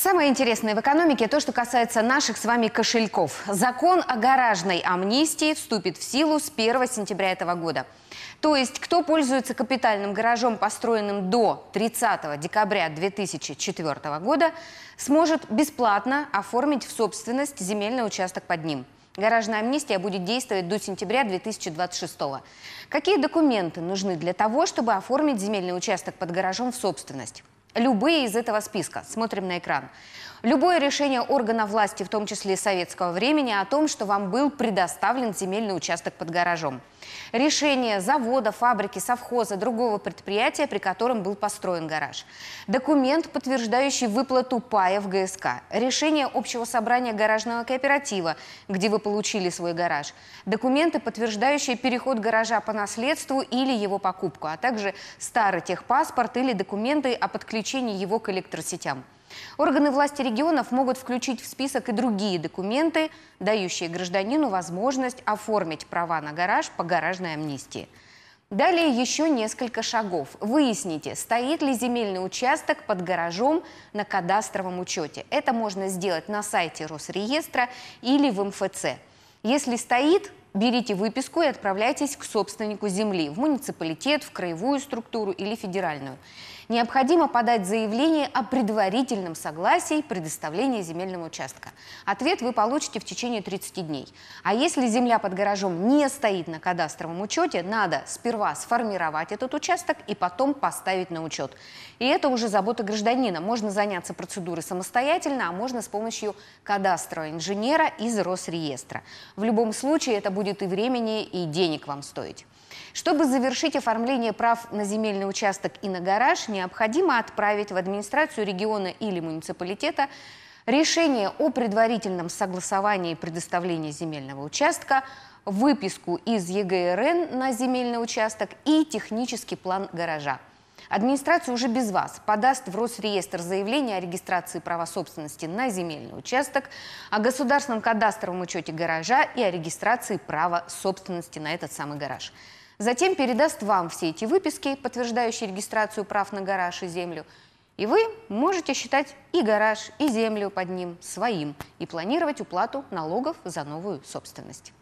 Самое интересное в экономике то, что касается наших с вами кошельков. Закон о гаражной амнистии вступит в силу с 1 сентября этого года. То есть, кто пользуется капитальным гаражом, построенным до 30 декабря 2004 года, сможет бесплатно оформить в собственность земельный участок под ним. Гаражная амнистия будет действовать до сентября 2026 года. Какие документы нужны для того, чтобы оформить земельный участок под гаражом в собственность? Любые из этого списка. Смотрим на экран. Любое решение органа власти, в том числе советского времени, о том, что вам был предоставлен земельный участок под гаражом – решение завода, фабрики, совхоза, другого предприятия, при котором был построен гараж, документ, подтверждающий выплату пая в ГСК, решение общего собрания гаражного кооператива, где вы получили свой гараж, документы, подтверждающие переход гаража по наследству или его покупку, а также старый техпаспорт или документы о подключении его к электросетям. Органы власти регионов могут включить в список и другие документы, дающие гражданину возможность оформить права на гараж по гаражной амнистии. Далее еще несколько шагов. Выясните, стоит ли земельный участок под гаражом на кадастровом учете. Это можно сделать на сайте Росреестра или в МФЦ. Если стоит, берите выписку и отправляйтесь к собственнику земли, в муниципалитет, в краевую структуру или федеральную необходимо подать заявление о предварительном согласии предоставления земельного участка. Ответ вы получите в течение 30 дней. А если земля под гаражом не стоит на кадастровом учете, надо сперва сформировать этот участок и потом поставить на учет. И это уже забота гражданина. Можно заняться процедурой самостоятельно, а можно с помощью кадастрового инженера из Росреестра. В любом случае это будет и времени, и денег вам стоить. Чтобы завершить оформление прав на земельный участок и на гараж, необходимо отправить в администрацию региона или муниципалитета решение о предварительном согласовании предоставления земельного участка, выписку из ЕГРН на земельный участок и технический план гаража. Администрация уже без вас подаст в Росреестр заявление о регистрации права собственности на земельный участок, о государственном кадастровом учете гаража и о регистрации права собственности на этот самый гараж. Затем передаст вам все эти выписки, подтверждающие регистрацию прав на гараж и землю. И вы можете считать и гараж, и землю под ним своим и планировать уплату налогов за новую собственность.